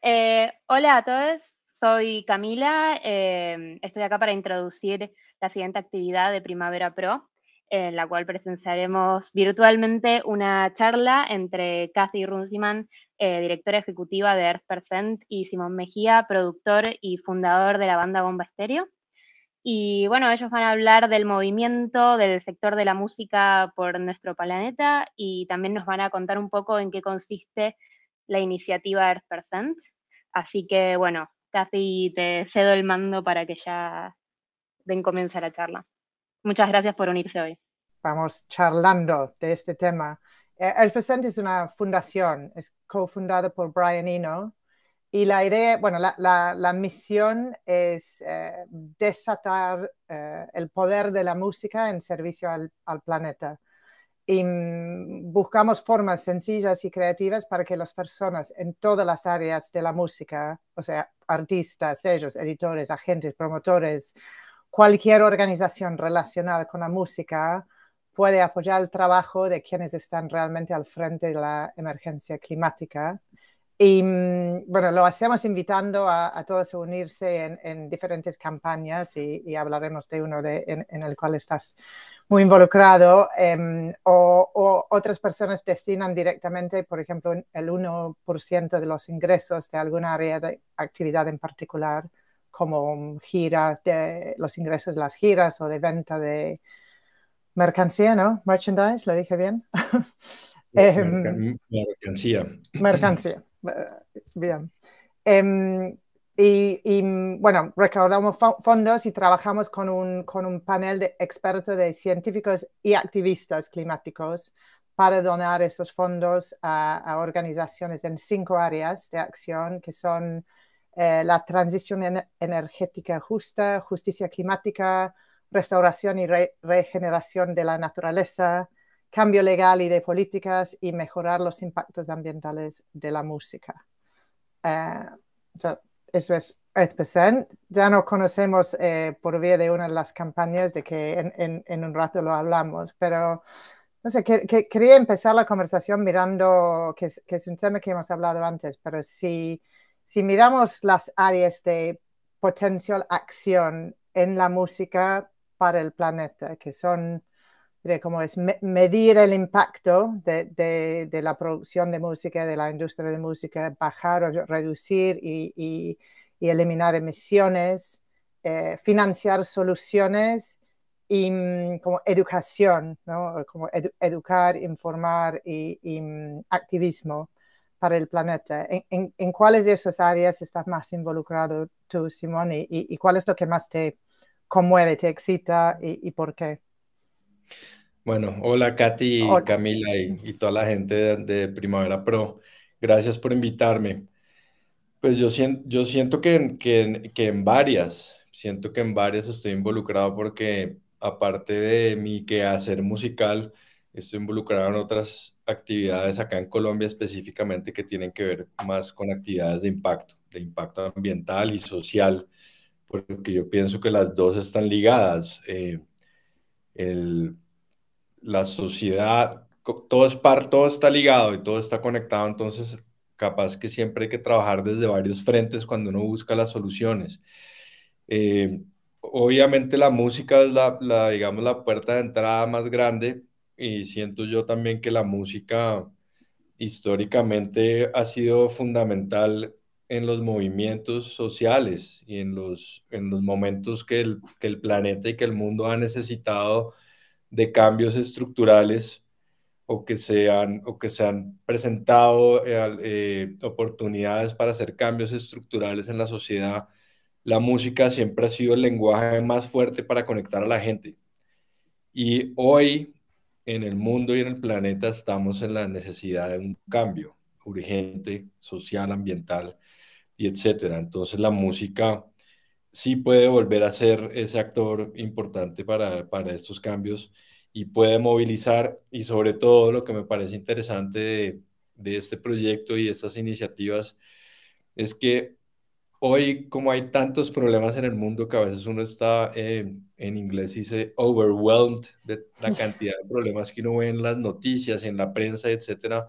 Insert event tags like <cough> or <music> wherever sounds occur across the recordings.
Eh, hola a todos, soy Camila, em, estoy acá para introducir la siguiente actividad de Primavera Pro, en la cual presenciaremos virtualmente una charla entre Cathy Runciman, eh, directora ejecutiva de Earth Percent, y Simón Mejía, productor y fundador de la banda Bomba Estéreo. Y bueno, ellos van a hablar del movimiento, del sector de la música por nuestro planeta y también nos van a contar un poco en qué consiste la iniciativa Earth Percent. Así que bueno, Cathy, te cedo el mando para que ya den comienzo a la charla. Muchas gracias por unirse hoy. Vamos charlando de este tema. Eh, Earth Percent es una fundación, es cofundada por Brian Eno, y la idea, bueno, la, misión es eh, desatar eh, el poder de la música en servicio al planeta y em, buscamos formas sencillas y creativas para que las personas en todas las áreas de la música, o sea, artistas, ellos, editores, agentes, promotores, cualquier organización relacionada con la música, puede apoyar el trabajo de quienes están realmente al frente de la emergencia climática y mm, bueno, lo hacemos invitando a, todos a unirse en, diferentes campañas y, hablaremos de uno en, el cual estás muy involucrado. Em, o, otras personas destinan directamente, por ejemplo, el 1% de los ingresos de alguna área de actividad en particular, como giras, de, los ingresos de las giras o de venta de mercancía, ¿no? Merchandise, lo dije bien. <laughs> Em, mercancía. Mercancía. Eh, bien. Em, y, bueno, recaudamos fondos y trabajamos con un, panel de expertos de científicos y activistas climáticos para donar esos fondos a, organizaciones en cinco áreas de acción que son eh, la transición energética justa, justicia climática, restauración y regeneración de la naturaleza, cambio legal y de políticas y mejorar los impactos ambientales de la música. Eh, eso es ya nos conocemos eh, por vía de una de las campañas de que en, un rato lo hablamos, pero no sé, que, quería empezar la conversación mirando, que es, que es, un tema que hemos hablado antes, pero si, si miramos las áreas de potencial acción en la música para el planeta, que son de cómo es medir el impacto de, de, la producción de música, de la industria de música, bajar o reducir y, y, eliminar emisiones, eh, financiar soluciones y mm, como educación, ¿no? como educar, informar y, mm, activismo para el planeta. ¿En, en, cuáles de esas áreas estás más involucrado tú, Simón, y, y, cuál es lo que más te conmueve, te excita y por qué? Bueno, hola Katy, Camila y, toda la gente de, Primavera Pro. Gracias por invitarme. Pues yo, siento, yo siento que, que, que en varias, siento que en varias estoy involucrado porque aparte de mi quehacer musical, estoy involucrado en otras actividades acá en Colombia específicamente que tienen que ver más con actividades de impacto, de impacto ambiental y social, porque yo pienso que las dos están ligadas. Eh, la sociedad, todo, es par, todo está ligado y todo está conectado, entonces capaz que siempre hay que trabajar desde varios frentes cuando uno busca las soluciones. Eh, obviamente la música es digamos, la puerta de entrada más grande y siento yo también que la música históricamente ha sido fundamental en los movimientos sociales y en los, en los momentos que el, que el planeta y que el mundo ha necesitado de cambios estructurales o que se han, o que se han presentado eh, eh, oportunidades para hacer cambios estructurales en la sociedad, la música siempre ha sido el lenguaje más fuerte para conectar a la gente. Y hoy en el mundo y en el planeta estamos en la necesidad de un cambio urgente, social, ambiental, y etcétera. Entonces la música sí puede volver a ser ese actor importante para, estos cambios y puede movilizar y sobre todo lo que me parece interesante de, este proyecto y estas iniciativas es que hoy como hay tantos problemas en el mundo que a veces uno está eh, en inglés dice overwhelmed de la cantidad de problemas que uno ve en las noticias, en la prensa, etcétera,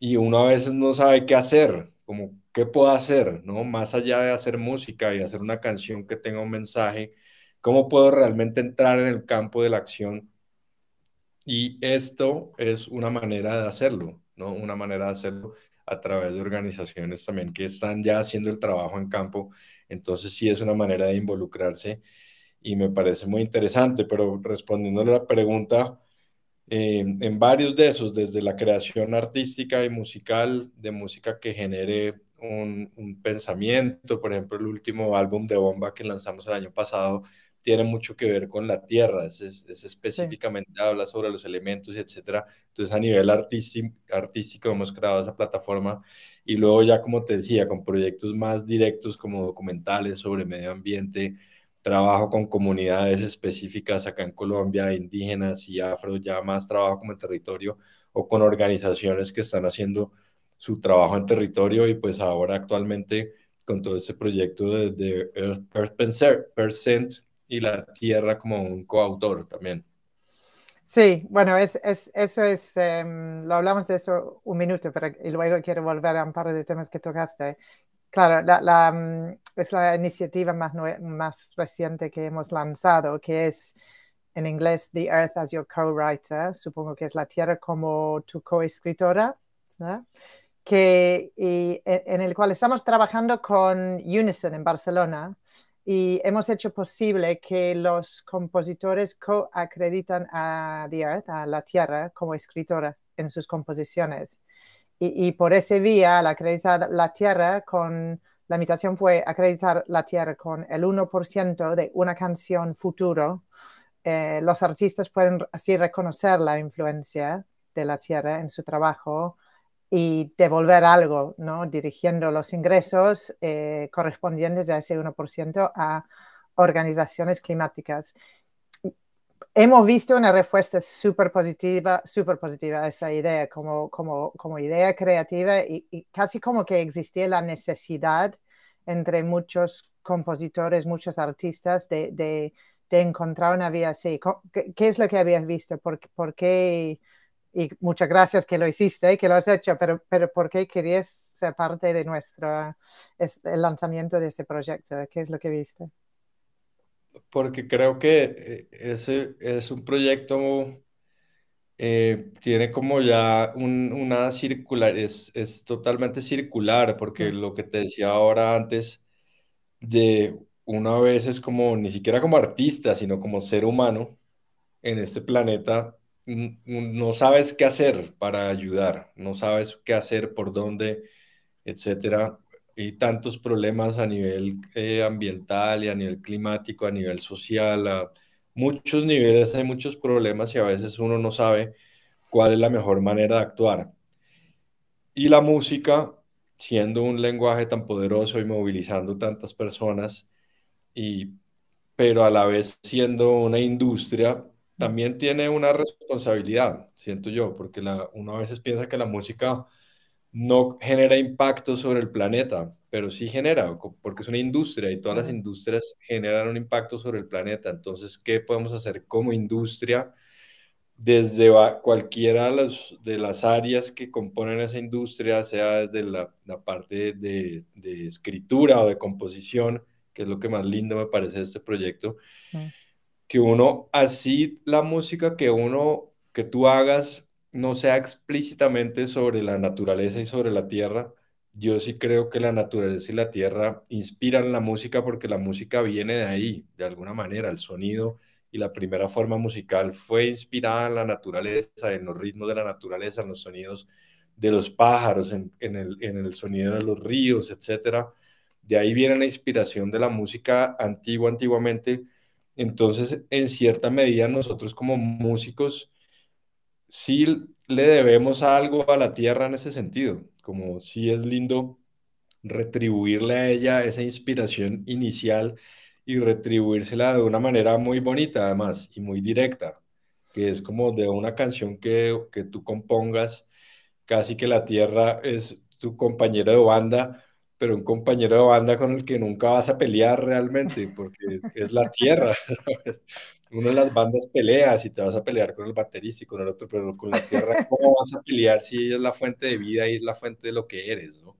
y uno a veces no sabe qué hacer como qué puedo hacer, ¿no? Más allá de hacer música y hacer una canción que tenga un mensaje, ¿cómo puedo realmente entrar en el campo de la acción? Y esto es una manera de hacerlo, ¿no? Una manera de hacerlo a través de organizaciones también que están ya haciendo el trabajo en campo. Entonces sí es una manera de involucrarse y me parece muy interesante, pero respondiendo a la pregunta, eh, en varios de esos, desde la creación artística y musical, de música que genere un, pensamiento, por ejemplo, el último álbum de Bomba que lanzamos el año pasado tiene mucho que ver con la tierra, es, específicamente habla sobre los elementos y etcétera. Entonces, a nivel artístico hemos creado esa plataforma y luego ya, como te decía, con proyectos más directos como documentales sobre medio ambiente, trabajo con comunidades específicas acá en Colombia, indígenas y afro, ya más trabajo con el territorio o con organizaciones que están haciendo su trabajo en territorio y pues ahora actualmente con todo ese proyecto de, de Earth Percent y la Tierra como un coautor también. Sí, bueno, es, eso es, em, lo hablamos de eso un minuto pero, y luego quiero volver a un par de temas que tocaste, Claro, mm, es la iniciativa más, reciente que hemos lanzado, que es en inglés The Earth as Your Co-Writer, supongo que es la Tierra como tu co-escritora, e, en el cual estamos trabajando con Unison en Barcelona y hemos hecho posible que los compositores coacreditan a The Earth, a la Tierra, como escritora en sus composiciones y, por ese vía, al acreditar la tierra con, la invitación fue acreditar la tierra con el 1% de una canción futuro. Eh, los artistas pueden así reconocer la influencia de la tierra en su trabajo y devolver algo, dirigiendo los ingresos eh, correspondientes de ese 1% a organizaciones climáticas hemos visto una respuesta súper positiva, positiva a esa idea, como, como, como idea creativa y, casi como que existía la necesidad entre muchos compositores, muchos artistas de, de, encontrar una vía así. ¿Qué, es lo que habías visto? ¿Por, por qué? Y muchas gracias que lo hiciste, que lo has hecho, pero, pero ¿por qué querías ser parte de nuestro el lanzamiento de este proyecto? ¿Qué es lo que viste? porque creo que eh, ese es un proyecto, eh, tiene como ya una circular, es, es, totalmente circular, porque lo que te decía ahora antes, de una vez es como, ni siquiera como artista, sino como ser humano en este planeta, no sabes qué hacer para ayudar, no sabes qué hacer, por dónde, etcétera y tantos problemas a nivel eh, ambiental y a nivel climático, a nivel social, a muchos niveles hay muchos problemas y a veces uno no sabe cuál es la mejor manera de actuar. Y la música, siendo un lenguaje tan poderoso y movilizando tantas personas, y, pero a la vez siendo una industria, también tiene una responsabilidad, siento yo, porque la, uno a veces piensa que la música no genera impacto sobre el planeta, pero sí genera, porque es una industria y todas las industrias generan un impacto sobre el planeta. Entonces, ¿qué podemos hacer como industria desde cualquiera de las, áreas que componen esa industria, sea desde la, parte de, escritura o de composición, que es lo que más lindo me parece de este proyecto, que uno, así la música que uno, que tú hagas, no sea explícitamente sobre la naturaleza y sobre la tierra, yo sí creo que la naturaleza y la tierra inspiran la música porque la música viene de ahí, de alguna manera, el sonido y la primera forma musical fue inspirada en la naturaleza, en los ritmos de la naturaleza, en los sonidos de los pájaros, en, el, el, sonido de los ríos, etc. De ahí viene la inspiración de la música antigua, antiguamente. Entonces, en cierta medida, nosotros como músicos, sí le debemos algo a la tierra en ese sentido, como si es lindo retribuirle a ella esa inspiración inicial y retribuírsela de una manera muy bonita además y muy directa, que es como de una canción que, que tú compongas, casi que la tierra es tu compañero de banda, pero un compañero de banda con el que nunca vas a pelear realmente, porque es la tierra. <laughs> uno de las bandas pelea, si te vas a pelear con el baterista y con el otro, pero con la tierra, ¿cómo <laughs> vas a pelear si ella es la fuente de vida y es la fuente de lo que eres, ¿no?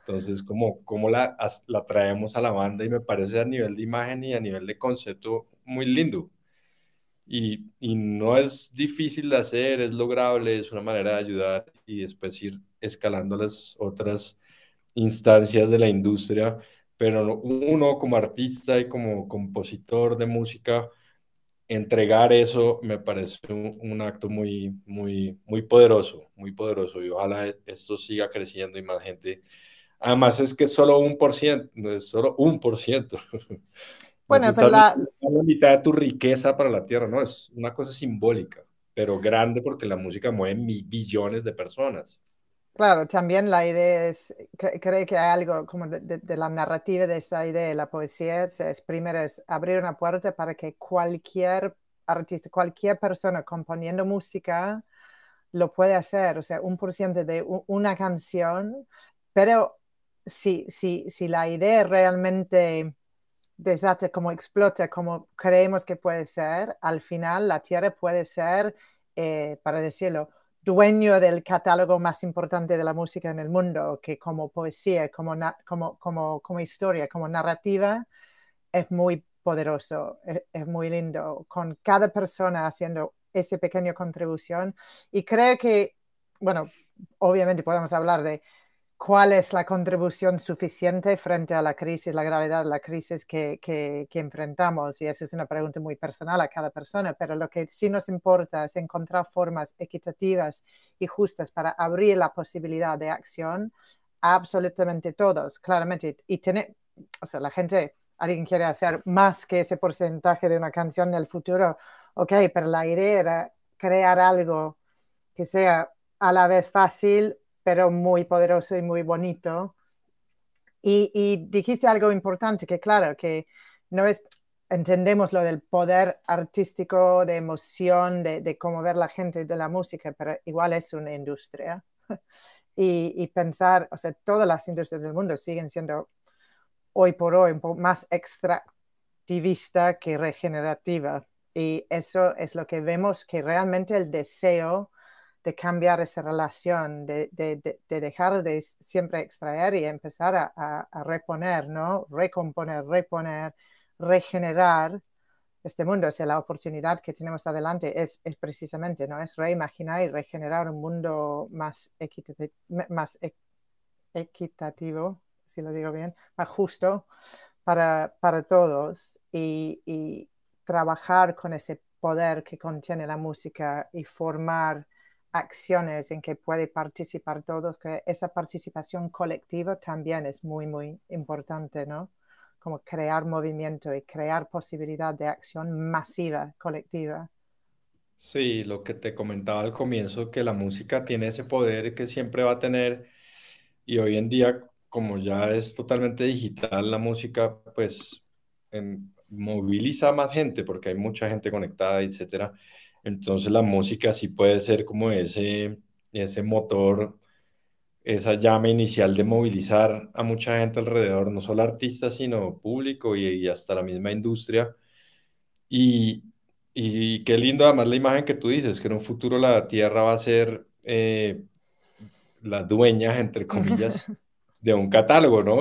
Entonces, como cómo la, la traemos a la banda? Y me parece a nivel de imagen y a nivel de concepto muy lindo. Y, y, no es difícil de hacer, es lograble, es una manera de ayudar y después ir escalando las otras instancias de la industria. Pero uno como artista y como compositor de música, entregar eso me parece un, acto muy, muy, muy poderoso, muy poderoso. Y ojalá e, esto siga creciendo y más gente. Además es que solo un por ciento, es solo un por ciento. <laughs> Bueno, es la... mitad de tu riqueza para la tierra, no, es una cosa simbólica, pero grande porque la música mueve billones de personas. Claro, también la idea es, cree, que hay algo como de, la narrativa de esta idea, la poesía, es, primero es abrir una puerta para que cualquier artista, cualquier persona componiendo música lo puede hacer, o sea, un por ciento de una canción, pero si, si, si la idea realmente desate, como explota, como creemos que puede ser, al final la tierra puede ser, eh, para decirlo, dueño del catálogo más importante de la música en el mundo, que como poesía, como, como, como, historia, como narrativa, es muy poderoso, e, es, muy lindo, con cada persona haciendo esa pequeña contribución. Y creo que, bueno, obviamente podemos hablar de cuál es la contribución suficiente frente a la crisis, la gravedad de la crisis que, que, enfrentamos. Y eso es una pregunta muy personal a cada persona, pero lo que sí nos importa es encontrar formas equitativas y justas para abrir la posibilidad de acción a absolutamente todos, claramente. Y tener, o sea, la gente, alguien quiere hacer más que ese porcentaje de una canción en el futuro, ok, pero la idea era crear algo que sea a la vez fácil, pero muy poderoso y muy bonito. Y, dijiste algo importante, que claro, que no es, entendemos lo del poder artístico, de emoción, de, cómo ver la gente de la música, pero igual es una industria. <laughs> Y, y, pensar, o sea, todas las industrias del mundo siguen siendo hoy por hoy un poco más extractivista que regenerativa. Y eso es lo que vemos, que realmente el deseo de cambiar esa relación, de, dejar de siempre extraer y empezar a, reponer, ¿no? Recomponer, reponer, regenerar este mundo. Esa la oportunidad que tenemos adelante es, precisamente, ¿no? Es reimaginar y regenerar un mundo más, equitativo, más e, equitativo, si lo digo bien, más justo para, todos y trabajar con ese poder que contiene la música y formar acciones en que puede participar todos, que esa participación colectiva también es muy, muy importante, ¿no? Como crear movimiento y crear posibilidad de acción masiva, colectiva. Sí, lo que te comentaba al comienzo, que la música tiene ese poder que siempre va a tener y hoy en día, como ya es totalmente digital, la música pues em, moviliza a más gente porque hay mucha gente conectada, etcétera entonces la música sí puede ser como ese, motor, esa llama inicial de movilizar a mucha gente alrededor, no solo artistas, sino público y, hasta la misma industria. Y, y, qué lindo además la imagen que tú dices, que en un futuro la Tierra va a ser eh, la dueña, entre comillas, <laughs> de un catálogo, ¿no?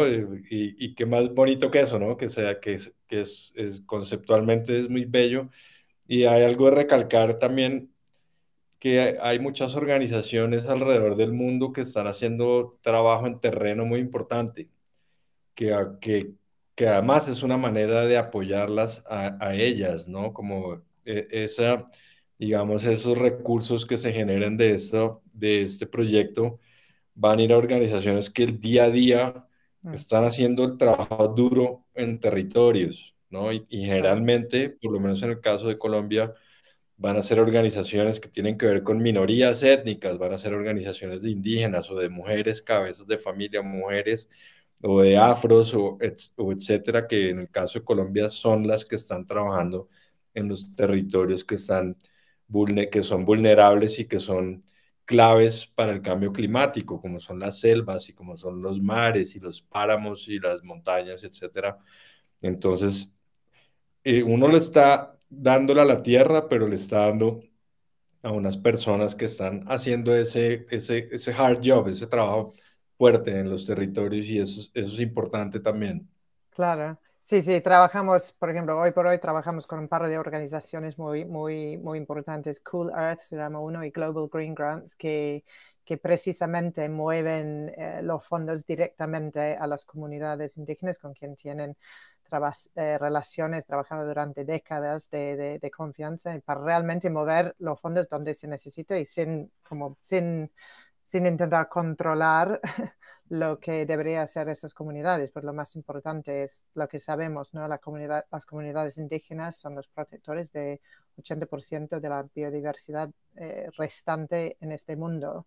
Y, qué más bonito que eso, ¿no? Que sea, que, es, conceptualmente es muy bello y hay algo de recalcar también que hay muchas organizaciones alrededor del mundo que están haciendo trabajo en terreno muy importante, que, que, además es una manera de apoyarlas a, ellas, ¿no? Como e, esa, digamos, esos recursos que se generen de, esto, de este proyecto van a ir a organizaciones que el día a día mm. están haciendo el trabajo duro en territorios. ¿no? Y, generalmente, por lo menos en el caso de Colombia, van a ser organizaciones que tienen que ver con minorías étnicas, van a ser organizaciones de indígenas o de mujeres, cabezas de familia, mujeres o de afros o, etcétera, que en el caso de Colombia son las que están trabajando en los territorios que, están, que son vulnerables y que son claves para el cambio climático, como son las selvas y como son los mares y los páramos y las montañas, etcétera. Entonces, eh, uno le está dándole a la tierra, pero le está dando a unas personas que están haciendo ese, ese, ese hard job, ese trabajo fuerte en los territorios y eso, eso es importante también. Claro. Sí, sí, trabajamos, por ejemplo, hoy por hoy trabajamos con un par de organizaciones muy, muy, muy importantes. Cool Earth se llama uno y Global Green Grants, que, que precisamente mueven eh, los fondos directamente a las comunidades indígenas con quien tienen eh, relaciones, trabajando durante décadas de, confianza para realmente mover los fondos donde se necesita y sin, como, sin, sin intentar controlar <laughs> lo que debería hacer esas comunidades, pero pues lo más importante es lo que sabemos, ¿no? La comunidad, las comunidades indígenas son los protectores de 80% de la biodiversidad eh, restante en este mundo.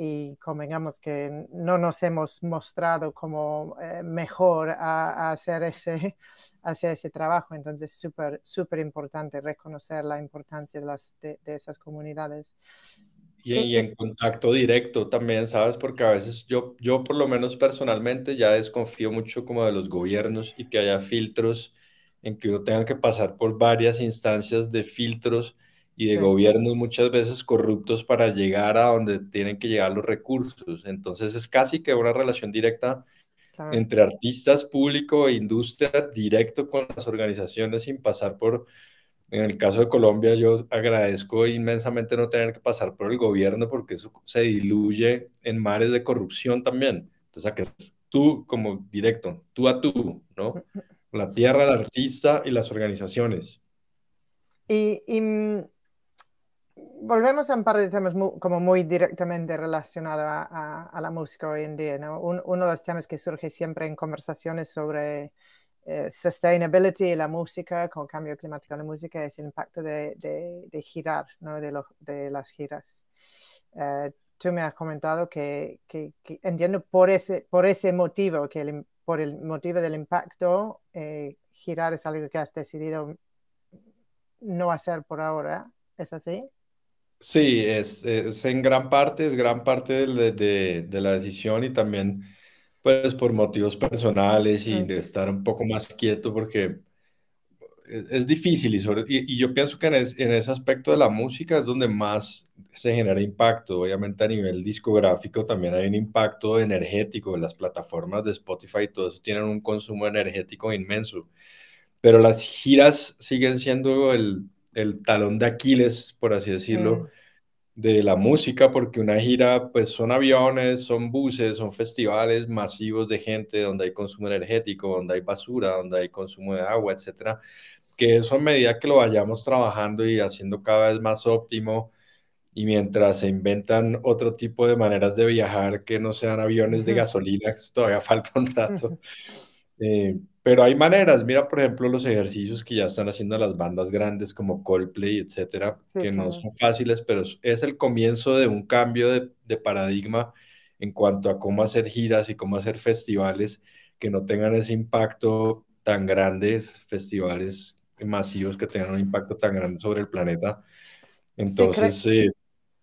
Y convengamos que no nos hemos mostrado como eh, mejor a, hacer ese, <laughs> ese trabajo. Entonces, súper, súper importante reconocer la importancia de, las, de, esas comunidades. Y, en contacto directo también, ¿sabes? Porque a veces yo, yo por lo menos personalmente ya desconfío mucho como de los gobiernos y que haya filtros en que uno tenga que pasar por varias instancias de filtros y de gobiernos muchas veces corruptos para llegar a donde tienen que llegar los recursos. Entonces es casi que una relación directa entre artistas, público e industria, directo con las organizaciones sin pasar por, en el caso de Colombia, yo agradezco inmensamente no tener que pasar por el gobierno porque eso se diluye en mares de corrupción también. Entonces, que tú como directo, tú a tú, ¿no? <laughs> la tierra, el artista y las organizaciones. Y, mm, volvemos a un par de temas como muy directamente relacionados a, la música hoy en día. uno de los temas que surge siempre en conversaciones sobre eh, sustainability y la música, con cambio climático en la música, es el impacto de, girar, ¿no? de, las giras. Eh, tú me has comentado que, entiendo por ese, por ese motivo que el por el motivo del impacto, eh, girar es algo que has decidido no hacer por ahora, ¿es así? Sí, es, en gran parte, es gran parte de, de, la decisión y también pues por motivos personales y de estar un poco más quieto porque es, difícil y, y, yo pienso que en, en, ese aspecto de la música es donde más se genera impacto. Obviamente a nivel discográfico también hay un impacto energético las plataformas de Spotify y todo eso tienen un consumo energético inmenso. Pero las giras siguen siendo el, el talón de Aquiles, por así decirlo. Mm. de la música, porque una gira, pues son aviones, son buses, son festivales masivos de gente donde hay consumo energético, donde hay basura, donde hay consumo de agua, etcétera que eso a medida que lo vayamos trabajando y haciendo cada vez más óptimo, y mientras se inventan otro tipo de maneras de viajar que no sean aviones de gasolina, todavía <laughs> falta un rato. Eh, pero hay maneras, mira por ejemplo los ejercicios que ya están haciendo las bandas grandes como Coldplay, etcétera, que no son fáciles, pero es el comienzo de un cambio de, de, paradigma en cuanto a cómo hacer giras y cómo hacer festivales que no tengan ese impacto tan grande, festivales masivos que tengan un impacto tan grande sobre el planeta. Entonces, sí, eh,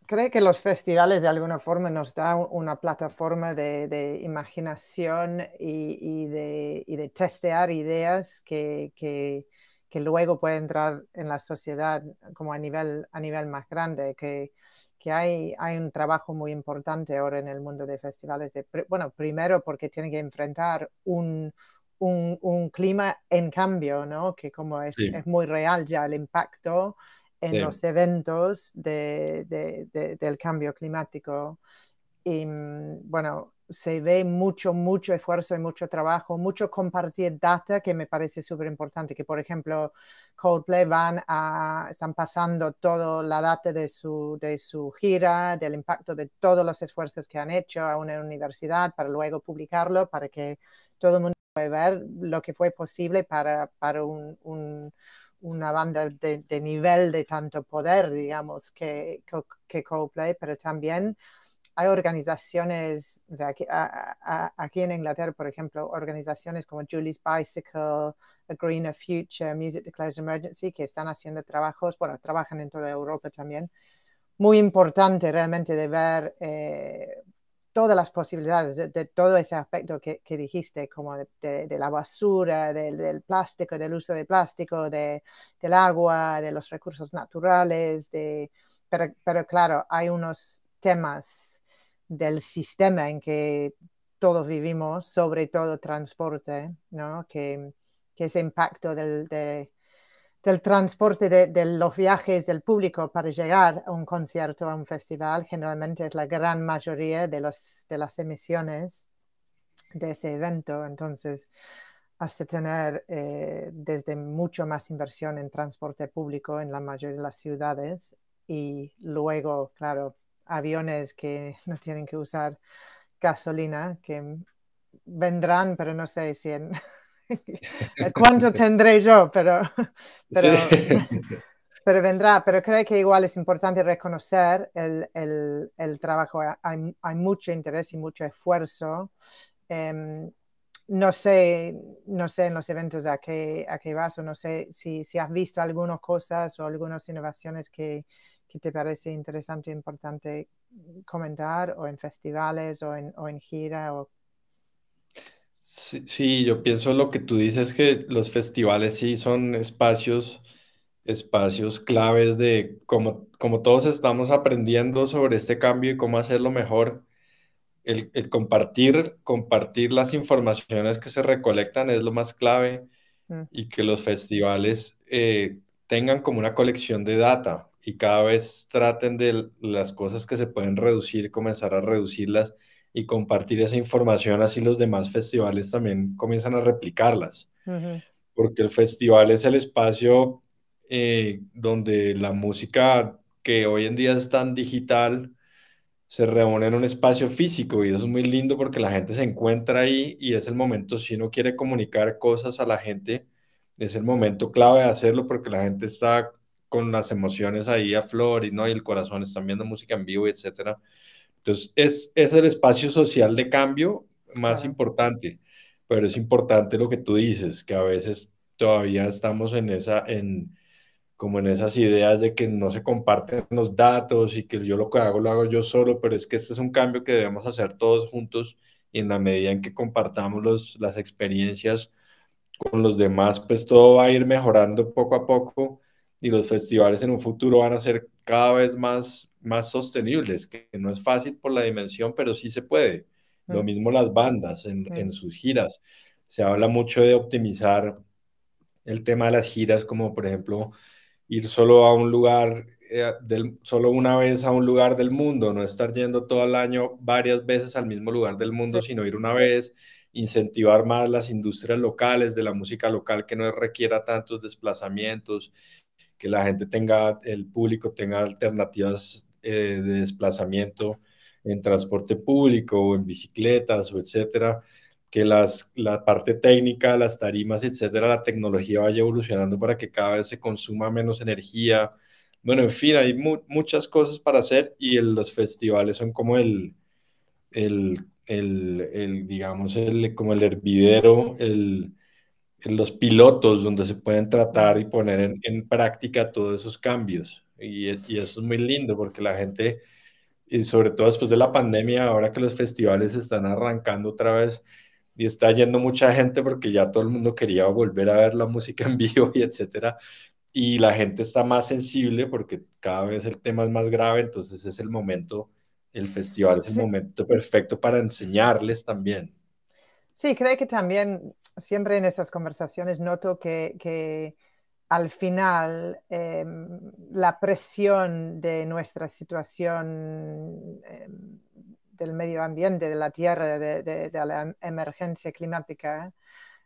cree, que los festivales de alguna forma nos da una plataforma de, imaginación y, de, y, de, testear ideas que, que, que, luego pueden entrar en la sociedad como a nivel, a nivel más grande, que, que hay, hay, un trabajo muy importante ahora en el mundo de festivales. De, bueno, primero porque tienen que enfrentar un, un, clima en cambio, ¿no? Que como es, es muy real ya el impacto en los eventos del cambio climático. Y mm, bueno, se ve mucho, mucho esfuerzo y mucho trabajo, mucho compartir data que me parece súper importante, que por ejemplo Coldplay van a, están pasando toda la data de su, de su gira, del impacto de todos los esfuerzos que han hecho a una universidad para luego publicarlo, para que todo el mundo ver lo que fue posible para, para una banda de, nivel de tanto poder, digamos, que, que, que Coldplay, pero también hay organizaciones, o sea, aquí, en Inglaterra, por ejemplo, organizaciones como Julie's Bicycle, A Greener Future, Music Declares Emergency, que están haciendo trabajos, bueno, trabajan en toda Europa también. Muy importante realmente de ver eh, todas las posibilidades de, todo ese aspecto que, dijiste, como de, la basura, del plástico, del uso de plástico, del agua, de los recursos naturales, de, pero, claro, hay unos temas del sistema en que todos vivimos, sobre todo transporte, ¿no? que, ese impacto del, de, del transporte de, los viajes del público para llegar a un concierto, a un festival, generalmente es la gran mayoría de, de las emisiones de ese evento. Entonces, hasta tener eh, desde mucho más inversión en transporte público en la mayoría de las ciudades y luego, claro, aviones que <laughs> no tienen que usar gasolina, que vendrán, pero no sé si en <laughs> cuánto tendré yo, pero, <laughs> <laughs> pero, vendrá. Pero creo que igual es importante reconocer el, el, trabajo. Hay, mucho interés y mucho esfuerzo. Em, no sé, no sé en los eventos a qué, a qué vas o no sé si, si has visto algunas cosas o algunas innovaciones que, que te parece interesante, e importante comentar o en festivales o en, o en gira o Sí, yo pienso lo que tú dices, que los festivales sí son espacios, espacios claves de como, todos estamos aprendiendo sobre este cambio y cómo hacerlo mejor. El, compartir, compartir las informaciones que se recolectan es lo más clave mm. y que los festivales eh, tengan como una colección de data y cada vez traten de las cosas que se pueden reducir, comenzar a reducirlas y compartir esa información, así los demás festivales también comienzan a replicarlas. Porque el festival es el espacio eh, donde la música que hoy en día es tan digital se reúne en un espacio físico y eso es muy lindo porque la gente se encuentra ahí y es el momento, si uno quiere comunicar cosas a la gente, es el momento clave de hacerlo porque la gente está con las emociones ahí a flor y, ¿no? y el corazón, están viendo música en vivo, etc., entonces, es, es el espacio social de cambio más importante, pero es importante lo que tú dices, que a veces todavía estamos en esa, en, como en esas ideas de que no se comparten los datos y que yo lo que hago lo hago yo solo, pero es que este es un cambio que debemos hacer todos juntos y en la medida en que compartamos las experiencias con los demás, pues todo va a ir mejorando poco a poco y los festivales en un futuro van a ser cada vez más más sostenibles, que no es fácil por la dimensión, pero sí se puede. Lo mismo las bandas en, en, sus giras. Se habla mucho de optimizar el tema de las giras, como por ejemplo ir solo a un lugar, eh, del, solo una vez a un lugar del mundo, no estar yendo todo el año varias veces al mismo lugar del mundo, sino ir una vez, incentivar más las industrias locales de la música local que no requiera tantos desplazamientos, que la gente tenga, el público tenga alternativas eh, de desplazamiento en transporte público o en bicicletas o etcétera, que las, la parte técnica, las tarimas, etcétera, la tecnología vaya evolucionando para que cada vez se consuma menos energía. Bueno, en fin, hay muchas cosas para hacer y los festivales son como el, el, el, digamos, el, como el hervidero, el, los pilotos donde se pueden tratar y poner en práctica todos esos cambios. Y, eso es muy lindo porque la gente, y sobre todo después de la pandemia, ahora que los festivales están arrancando otra vez y está yendo mucha gente porque ya todo el mundo quería volver a ver la música en vivo y etcétera. Y la gente está más sensible porque cada vez el tema es más grave, entonces es el momento, el festival es el momento perfecto para enseñarles también. Sí, creo que también siempre en estas conversaciones noto que al final em, la presión de nuestra situación em, del medio ambiente, de la tierra, de, la emergencia climática,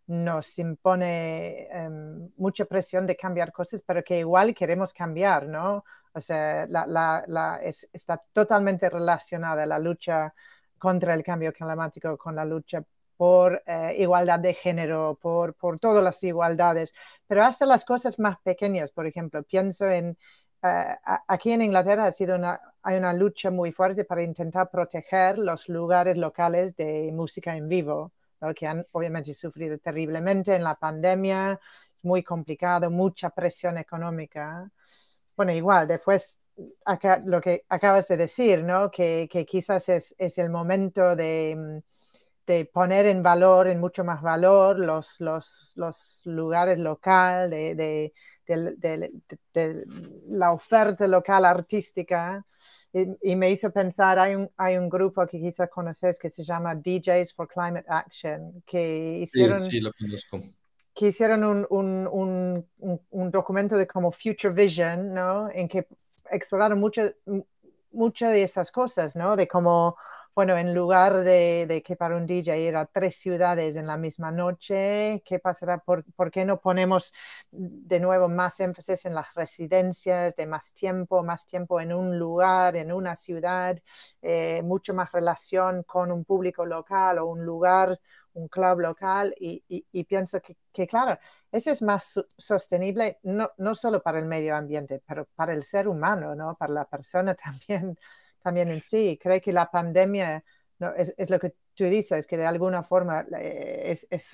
nos impone em, mucha presión de cambiar cosas, pero que igual queremos cambiar, ¿no? O sea, la, está totalmente relacionada la lucha contra el cambio climático con la lucha por eh, igualdad de género, por, por, todas las igualdades, pero hasta las cosas más pequeñas, por ejemplo, pienso en, eh, aquí en Inglaterra ha sido una, hay una lucha muy fuerte para intentar proteger los lugares locales de música en vivo, que han obviamente sufrido terriblemente en la pandemia, es muy complicado, mucha presión económica. Bueno, igual, después acá, lo que acabas de decir, ¿no? que, que quizás es, es el momento de mm, de este, poner en valor, en mucho más valor, los, los, los lugares locales, de, de, la oferta local artística. Y, me hizo pensar, hay un, hay un grupo que quizás conoces que se llama DJs for Climate Action, que hicieron... que hicieron un, un, un, un, documento de como Future Vision, ¿no? En que exploraron muchas muchas de esas cosas, ¿no? De cómo bueno, en lugar de, que para un DJ ir a tres ciudades en la misma noche, ¿qué pasará? ¿Por, qué no ponemos de nuevo más énfasis en las residencias, de más tiempo, más tiempo en un lugar, en una ciudad, eh, mucho más relación con un público local o un lugar, un club local? Y, pienso que, claro, eso es más sostenible, no, no solo para el medio ambiente, pero para el ser humano, ¿no? Para la persona <laughs> también también en sí. Cree que la pandemia no, es, es, lo que tú dices, que de alguna forma eh, es, es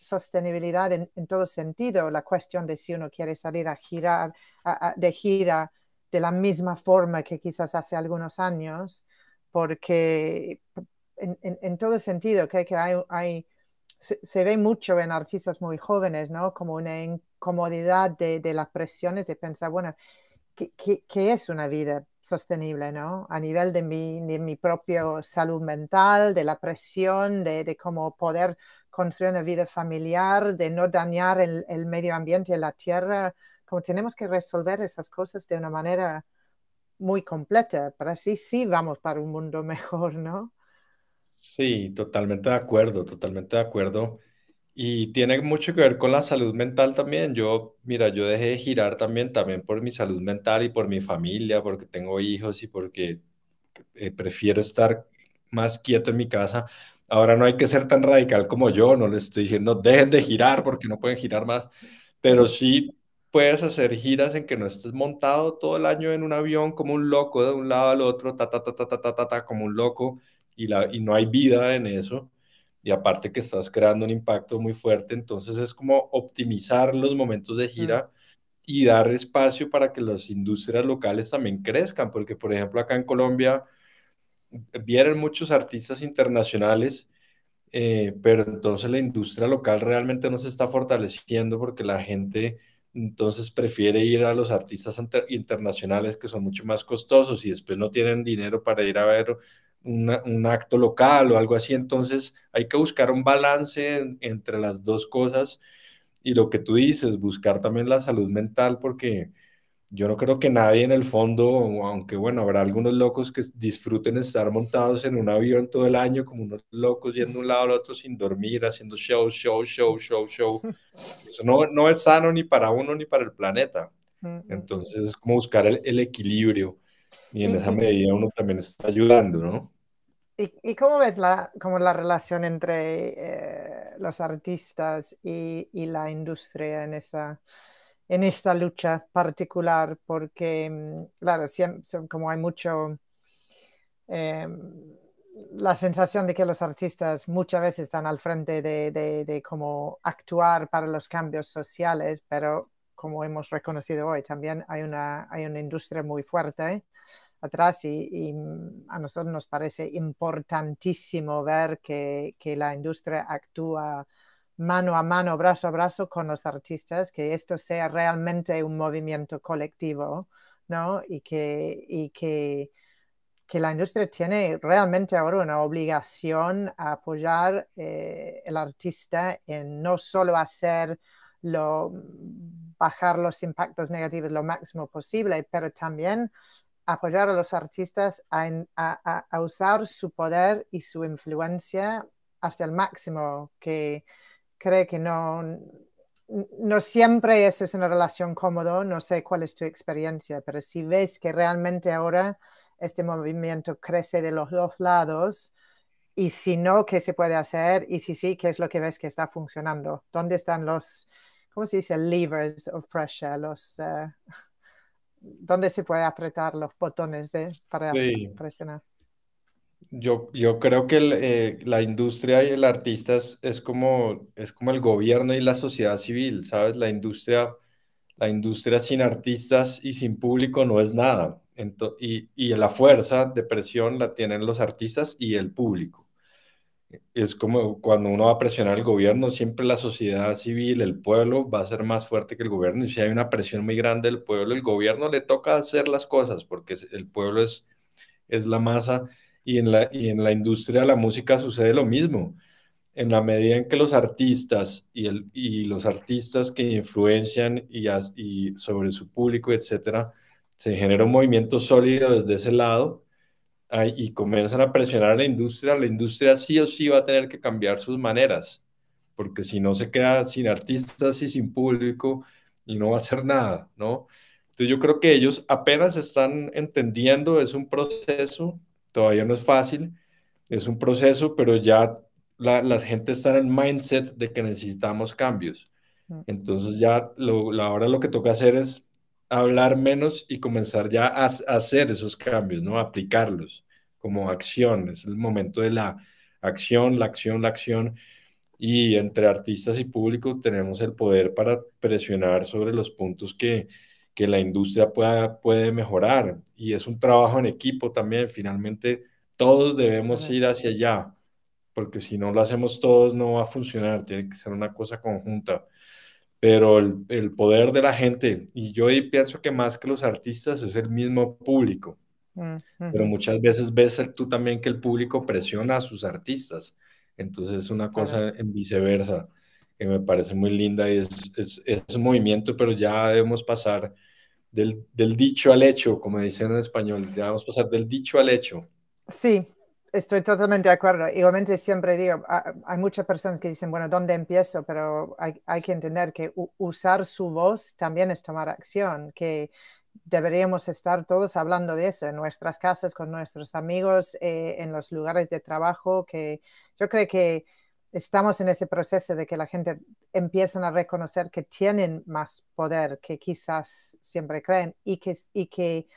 sostenibilidad en, todo sentido, la cuestión de si uno quiere salir a girar, a, de gira de la misma forma que quizás hace algunos años, porque en, en, todo sentido que hay, hay se, ve mucho en artistas muy jóvenes, ¿no? Como una incomodidad de, de las presiones de pensar, bueno, ¿qué, qué es una vida sostenible, ¿no? A nivel de mi, de propia salud mental, de la presión, de, cómo poder construir una vida familiar, de no dañar el, medio ambiente, la tierra, como tenemos que resolver esas cosas de una manera muy completa, para así sí vamos para un mundo <laughs> mejor, ¿no? Sí, totalmente de acuerdo, totalmente de acuerdo. Y tiene mucho que ver con la salud mental también. Yo, mira, yo dejé de girar también, también por mi salud mental y por mi familia, porque tengo hijos y porque eh, prefiero estar más quieto en mi casa. Ahora no hay que ser tan radical como yo, no les estoy diciendo dejen de girar porque no pueden girar más, pero sí puedes hacer giras en que no estés montado todo el año en un avión como un loco de un lado al otro, ta ta ta ta ta ta ta, ta como un loco y la y no hay vida en eso y aparte que estás creando un impacto muy fuerte, entonces es como optimizar los momentos de gira. Y dar espacio para que las industrias locales también crezcan, porque por ejemplo acá en Colombia, vienen muchos artistas internacionales, eh, pero entonces la industria local realmente no se está fortaleciendo porque la gente entonces prefiere ir a los artistas internacionales que son mucho más costosos y después no tienen dinero para ir a ver un acto local o algo así. Entonces hay que buscar un balance entre las dos cosas y lo que tú dices, buscar también la salud mental porque yo no creo que nadie en el fondo, aunque bueno, habrá algunos locos que disfruten estar montados en un avión todo el año como unos locos yendo de un lado al otro sin dormir, haciendo show, show, show, show, show. <laughs> Eso no, es sano ni para uno ni para el planeta. Mm, mm. Entonces, es como buscar el equilibrio. Y en esa medida uno también está ayudando, ¿no? ¿Y, y cómo ves la, como la relación entre eh, los artistas y, y, la industria en esa, en esta lucha particular? Porque, mm, claro, siempre, como hay mucho... Em, la sensación de que los artistas muchas veces están al frente de, de, de cómo actuar para los cambios sociales, pero como hemos reconocido hoy. También hay una, hay una industria muy fuerte atrás y, a nosotros nos parece importantísimo ver que, que, la industria actúa mano a mano, brazo a brazo con los artistas, que esto sea realmente un movimiento colectivo, ¿no? Y que, y que, que la industria tiene realmente ahora una obligación a apoyar eh, el artista en no solo hacer lo bajar los impactos negativos lo máximo posible, pero también apoyar a los artistas a, usar su poder y su influencia hasta el máximo, que cree que no, no siempre eso es una relación cómodo, no sé cuál es tu experiencia, pero si ves que realmente ahora este movimiento crece de los dos lados y si no, ¿qué se puede hacer? Y si sí, ¿qué es lo que ves que está funcionando? ¿Dónde están los ¿cómo se dice? Levers of pressure, los... Eh, <laughs> se puede apretar los botones de, para presionar. Yo, yo, creo que eh, la industria y el artista es, como, es como el gobierno y la sociedad civil, ¿sabes? La industria, la industria sin artistas y sin público no es nada. y, y la fuerza de presión la tienen los artistas y el público es como cuando uno va a presionar al gobierno, siempre la sociedad civil, el pueblo va a ser más fuerte que el gobierno. Y si hay una presión muy grande del pueblo, el gobierno le toca hacer las cosas porque el pueblo es, la masa. Y en la, industria de la música sucede lo mismo. En la medida en que los artistas y, los artistas que influencian y, sobre su público, etcétera, se genera un movimiento sólido desde ese lado Ah, y comienzan a presionar a la industria, la industria sí o sí va a tener que cambiar sus maneras, porque si no se queda sin artistas y sin público y no va a hacer nada, ¿no? Entonces yo creo que ellos apenas están entendiendo, es un proceso, todavía no es fácil, es un proceso, pero ya la, gente está en el mindset de que necesitamos cambios. Mm. Entonces ya lo, ahora lo que toca hacer es hablar menos y comenzar ya a, hacer esos cambios, ¿no? aplicarlos como acción. Es el momento de la acción, la acción, la acción. Y entre artistas y público tenemos el poder para presionar sobre los puntos que, que la industria pueda, puede mejorar. Y es un trabajo en equipo también. Finalmente, todos debemos ir hacia allá, porque si no lo hacemos todos no va a funcionar. Tiene que ser una cosa conjunta pero el, poder de la gente, y yo pienso que más que los artistas es el mismo público, mm, pero muchas veces ves tú también que el público presiona a sus artistas, entonces es una cosa en viceversa que me parece muy linda y es, un movimiento, pero ya debemos pasar del, dicho al hecho, como dicen en español, ya debemos pasar del dicho al hecho. Sí, Estoy totalmente de acuerdo. Igualmente siempre digo, hay muchas personas que dicen, bueno, ¿dónde empiezo? Pero hay, hay que entender que usar su voz también es tomar acción, que deberíamos estar todos hablando de eso en nuestras casas, con nuestros amigos, eh, en los lugares de trabajo, que yo creo que estamos en ese proceso de que la gente empiezan a reconocer que tienen más poder que quizás siempre creen y que, y que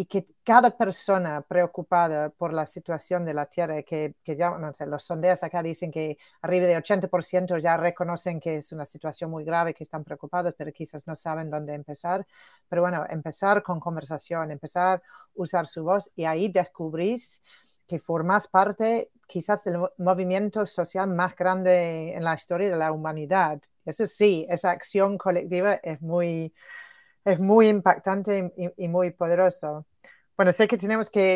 y que cada persona preocupada por la situación de la Tierra, que, que ya, no sé, los sondeos acá dicen que arriba de 80% ya reconocen que es una situación muy grave, que están preocupados, pero quizás no saben dónde empezar. Pero bueno, empezar con conversación, empezar a usar su voz y ahí descubrís que formas parte quizás del movimiento social más grande en la historia de la humanidad. Eso sí, esa acción colectiva es muy es muy impactante y, muy poderoso. Bueno, sé que tenemos que,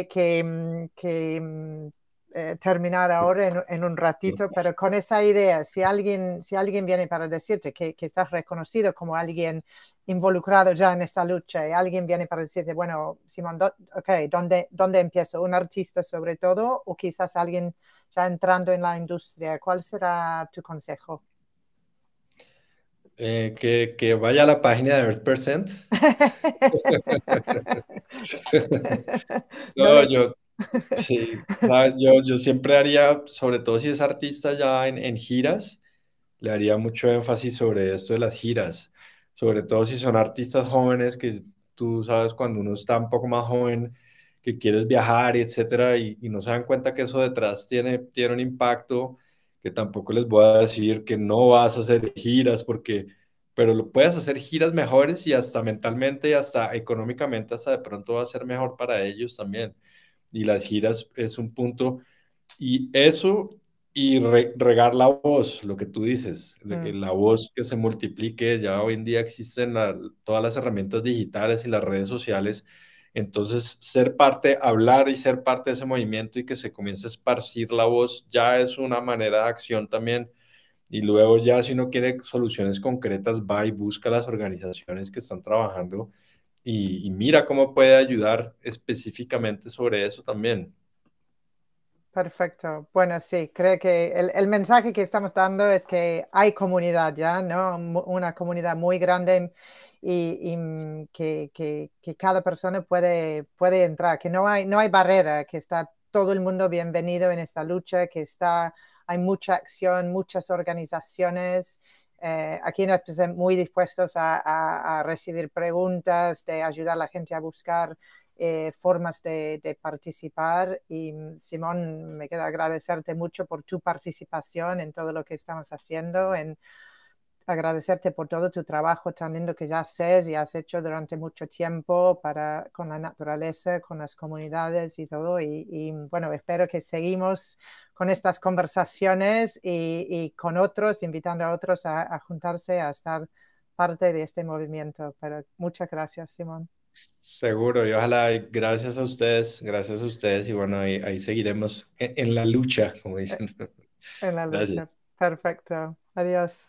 mm, mm, eh, terminar ahora en, un ratito, pero con esa idea, si alguien, si alguien viene para decirte que, estás reconocido como alguien involucrado ya en esta lucha y alguien viene para decirte, bueno, Simón, ok, ¿dónde, ¿dónde empiezo? ¿Un artista sobre todo o quizás alguien ya entrando en la industria? ¿Cuál será tu consejo? Eh, que, vaya a la página de Earth Percent. <laughs> yo, siempre haría, sobre todo si es artista ya en, giras, le haría mucho énfasis sobre esto de las giras, sobre todo si son artistas jóvenes, que tú sabes cuando uno está un poco más joven, que quieres viajar, etcétera, y, y no se dan cuenta que eso detrás tiene, tiene un impacto que tampoco les voy a decir que no vas a hacer giras porque pero lo puedes hacer giras mejores y hasta mentalmente y hasta económicamente hasta de pronto va a ser mejor para ellos también y las giras es un punto y eso y regar la voz lo que tú dices mm. la voz que se multiplique ya hoy en día existen todas las herramientas digitales y las redes sociales entonces, ser parte, hablar y ser parte de ese movimiento y que se comience a esparcir la voz ya es una manera de acción también. Y luego ya si uno quiere soluciones concretas, va y busca las organizaciones que están trabajando y, mira cómo puede ayudar específicamente sobre eso también. Perfecto. Bueno, sí, creo que el, el, mensaje que estamos dando es que hay comunidad ya, ¿no? Una comunidad muy grande y, mm, que, que, cada persona puede, puede entrar, que no hay, no hay barrera, que está todo el mundo bienvenido en esta lucha, que está, hay mucha acción, muchas organizaciones. Eh, aquí nos muy dispuestos a, a, recibir preguntas, de ayudar a la gente a buscar eh, formas de, de, participar. Y mm, Simón, me queda agradecerte mucho por tu participación en todo lo que estamos haciendo, en agradecerte por todo tu trabajo tan lindo que ya haces y has hecho durante mucho tiempo para, con la naturaleza, con las comunidades y todo. Y, bueno, espero que seguimos con estas conversaciones y, con otros, invitando a otros a, juntarse, a estar parte de este movimiento. Pero muchas gracias, Simón. Seguro, y ojalá, gracias a ustedes, gracias a ustedes, y bueno, ahí, seguiremos en, la lucha, como dicen. En la lucha, perfecto. Adiós.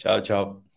Tchau, tchau.